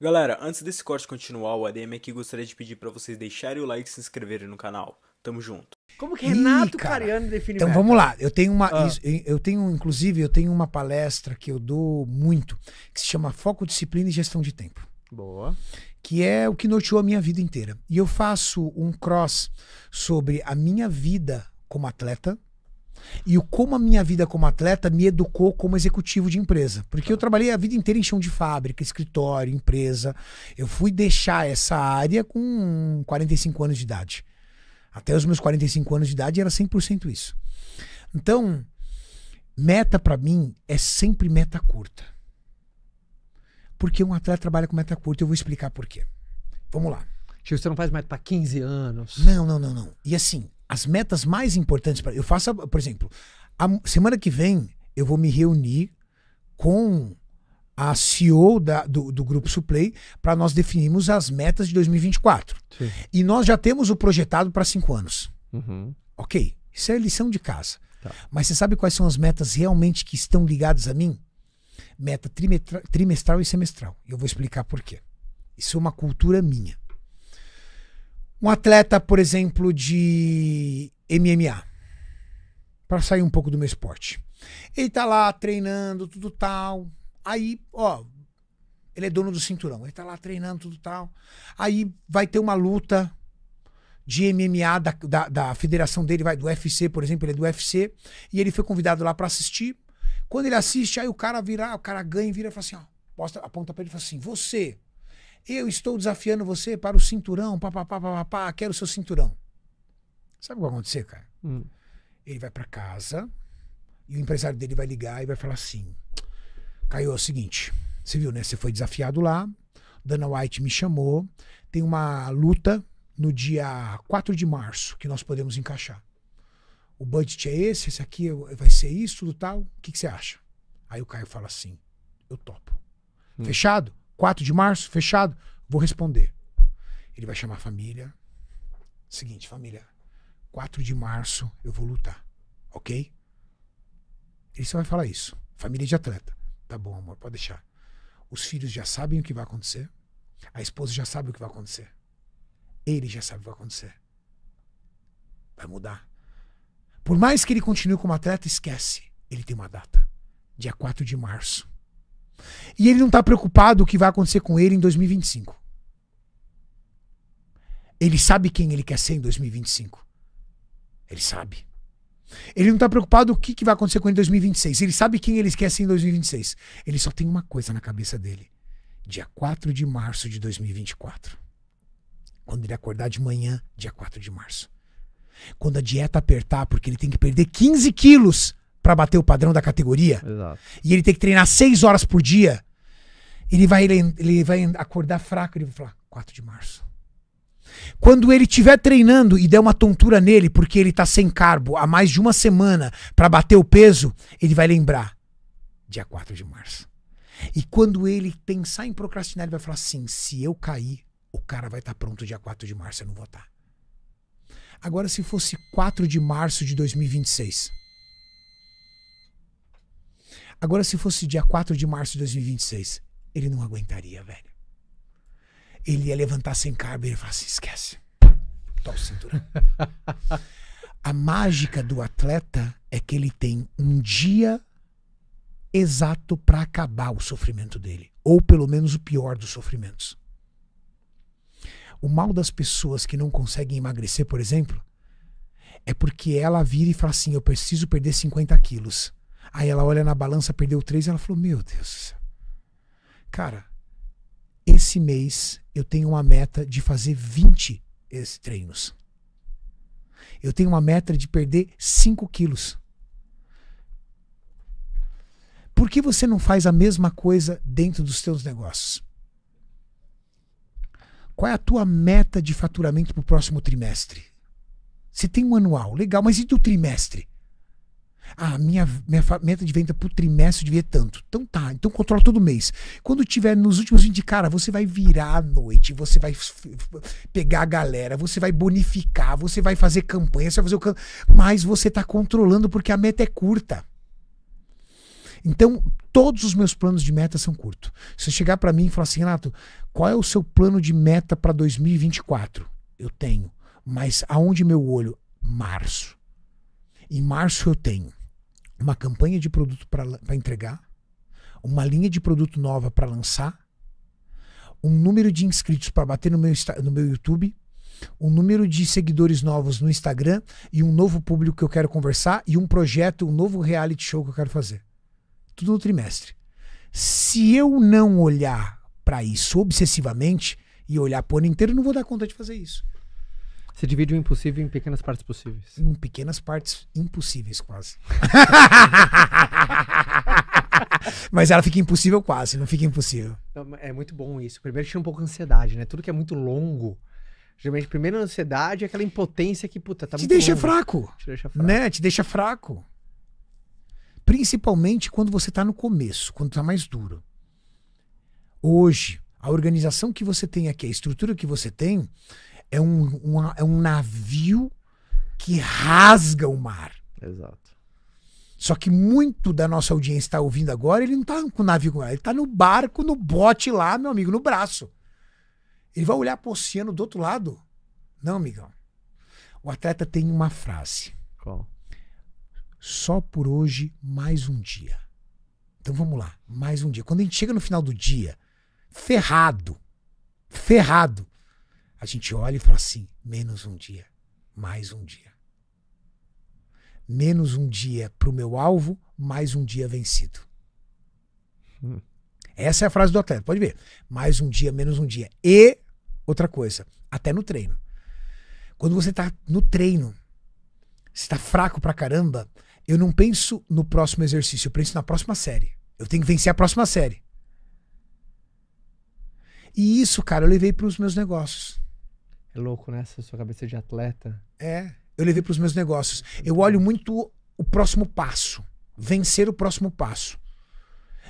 Galera, antes desse corte continuar, o ADM aqui gostaria de pedir para vocês deixarem o like e se inscreverem no canal. Tamo junto. Como que Renato Ih, cara. Cariano define Então meta? vamos lá. Eu tenho uma ah. isso, eu tenho inclusive eu tenho uma palestra que eu dou muito, que se chama Foco, Disciplina e Gestão de Tempo. Boa. Que é o que norteou a minha vida inteira. E eu faço um cross sobre a minha vida como atleta, e o como a minha vida como atleta me educou como executivo de empresa. Porque eu trabalhei a vida inteira em chão de fábrica, escritório, empresa. Eu fui deixar essa área com 45 anos de idade. Até os meus 45 anos de idade era 100% isso. Então, meta para mim é sempre meta curta. Porque um atleta trabalha com meta curta, eu vou explicar por quê. Vamos lá. Chico, você não faz meta para 15 anos. Não, não, não, não. E assim, as metas mais importantes para eu faço, por exemplo, a semana que vem eu vou me reunir com a CEO da, do, do grupo Suplay para nós definirmos as metas de 2024. Sim. E nós já temos o projetado para cinco anos. Uhum. Ok, isso é lição de casa. Tá. Mas você sabe quais são as metas realmente que estão ligadas a mim? Meta trimestral, trimestral e semestral. Eu vou explicar por quê. Isso é uma cultura minha. Um atleta, por exemplo, de MMA, para sair um pouco do meu esporte. Ele tá lá treinando, tudo tal. Aí, ó, ele é dono do cinturão. Ele tá lá treinando, tudo tal. Aí vai ter uma luta de MMA da, da, da federação dele, vai do UFC, por exemplo, ele é do UFC. E ele foi convidado lá para assistir. Quando ele assiste, aí o cara vira, o cara ganha e vira e fala assim, ó, aponta pra ele e fala assim: você eu estou desafiando você para o cinturão, papapá, papapá, quero o seu cinturão. Sabe o que vai acontecer, cara? Hum. Ele vai para casa e o empresário dele vai ligar e vai falar assim: Caio, é o seguinte, você viu, né? Você foi desafiado lá, Dana White me chamou, tem uma luta no dia 4 de março que nós podemos encaixar. O budget é esse, esse aqui vai ser isso, tudo tal. O que, que você acha? Aí o Caio fala assim: eu topo. Hum. Fechado? 4 de março, fechado? Vou responder. Ele vai chamar a família. Seguinte, família, 4 de março eu vou lutar, ok? Ele só vai falar isso. Família de atleta. Tá bom, amor, pode deixar. Os filhos já sabem o que vai acontecer. A esposa já sabe o que vai acontecer. Ele já sabe o que vai acontecer. Vai mudar. Por mais que ele continue como atleta, esquece. Ele tem uma data. Dia 4 de março e ele não está preocupado o que vai acontecer com ele em 2025. Ele sabe quem ele quer ser em 2025. Ele sabe. Ele não está preocupado o que, que vai acontecer com ele em 2026. Ele sabe quem ele quer ser em 2026. Ele só tem uma coisa na cabeça dele. Dia 4 de março de 2024. Quando ele acordar de manhã, dia 4 de março. Quando a dieta apertar, porque ele tem que perder 15 quilos para bater o padrão da categoria. Exato. E ele tem que treinar seis horas por dia. Ele vai, ele, ele vai acordar fraco, ele vai falar, 4 de março. Quando ele estiver treinando e der uma tontura nele, porque ele está sem carbo há mais de uma semana para bater o peso, ele vai lembrar, dia 4 de março. E quando ele pensar em procrastinar, ele vai falar assim: se eu cair, o cara vai estar tá pronto dia 4 de março, eu não vou estar. Tá. Agora, se fosse 4 de março de 2026. Agora, se fosse dia 4 de março de 2026, ele não aguentaria, velho. Ele ia levantar sem carbo e ia falar assim: esquece. Tô o cinturão. A mágica do atleta é que ele tem um dia exato para acabar o sofrimento dele, ou pelo menos o pior dos sofrimentos. O mal das pessoas que não conseguem emagrecer, por exemplo, é porque ela vira e fala assim: eu preciso perder 50 quilos. Aí ela olha na balança, perdeu três, e ela falou: Meu Deus, cara, esse mês eu tenho uma meta de fazer 20 treinos. Eu tenho uma meta de perder 5 quilos. Por que você não faz a mesma coisa dentro dos seus negócios? Qual é a tua meta de faturamento para o próximo trimestre? Você tem um anual, legal, mas e do trimestre? Ah, minha, minha meta de venda pro trimestre devia tanto. Então tá, então controla todo mês. Quando tiver nos últimos 20, cara, você vai virar à noite, você vai pegar a galera, você vai bonificar, você vai fazer campanha, você vai fazer o can... Mas você tá controlando porque a meta é curta. Então, todos os meus planos de meta são curtos. Se chegar para mim e falar assim, Renato, qual é o seu plano de meta para 2024? Eu tenho. Mas aonde meu olho? Março. Em março eu tenho uma campanha de produto para entregar, uma linha de produto nova para lançar, um número de inscritos para bater no meu, no meu YouTube, um número de seguidores novos no Instagram e um novo público que eu quero conversar e um projeto, um novo reality show que eu quero fazer. Tudo no trimestre. Se eu não olhar para isso obsessivamente e olhar para o ano inteiro, não vou dar conta de fazer isso. Você divide o impossível em pequenas partes possíveis. Em pequenas partes impossíveis, quase. Mas ela fica impossível quase, não fica impossível. Então, é muito bom isso. Primeiro tira um pouco a ansiedade, né? Tudo que é muito longo. Geralmente, primeiro a ansiedade é aquela impotência que, puta, tá Te muito deixa longo. fraco. Te deixa fraco. Né? Te deixa fraco. Principalmente quando você tá no começo, quando tá mais duro. Hoje, a organização que você tem aqui, a estrutura que você tem, é um, um, é um navio que rasga o mar. Exato. Só que muito da nossa audiência está ouvindo agora, ele não está com o navio com ela, ele está no barco, no bote lá, meu amigo, no braço. Ele vai olhar para o oceano do outro lado. Não, amigão. O atleta tem uma frase. Qual? Só por hoje, mais um dia. Então vamos lá, mais um dia. Quando a gente chega no final do dia, ferrado, ferrado, a gente olha e fala assim: menos um dia, mais um dia. Menos um dia para o meu alvo, mais um dia vencido. Hum. Essa é a frase do atleta, pode ver. Mais um dia, menos um dia. E outra coisa, até no treino. Quando você está no treino, se está fraco pra caramba, eu não penso no próximo exercício, eu penso na próxima série. Eu tenho que vencer a próxima série. E isso, cara, eu levei para os meus negócios. Tá louco nessa né? sua cabeça de atleta. É, eu levei para os meus negócios. Eu olho muito o próximo passo, vencer o próximo passo.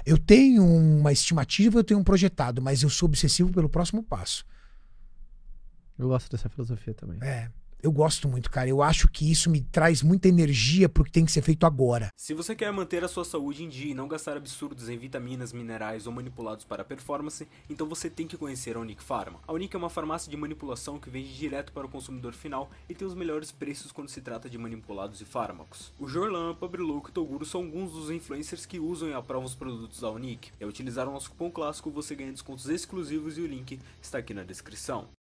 Eu tenho uma estimativa, eu tenho um projetado, mas eu sou obsessivo pelo próximo passo. Eu gosto dessa filosofia também. É eu gosto muito, cara. Eu acho que isso me traz muita energia pro que tem que ser feito agora. Se você quer manter a sua saúde em dia e não gastar absurdos em vitaminas, minerais ou manipulados para performance, então você tem que conhecer a Unic Pharma. A Unic é uma farmácia de manipulação que vende direto para o consumidor final e tem os melhores preços quando se trata de manipulados e fármacos. O Jorlan, Pabriluk e Toguro são alguns dos influencers que usam e aprovam os produtos da Unic. E ao é utilizar o nosso cupom clássico, você ganha descontos exclusivos e o link está aqui na descrição.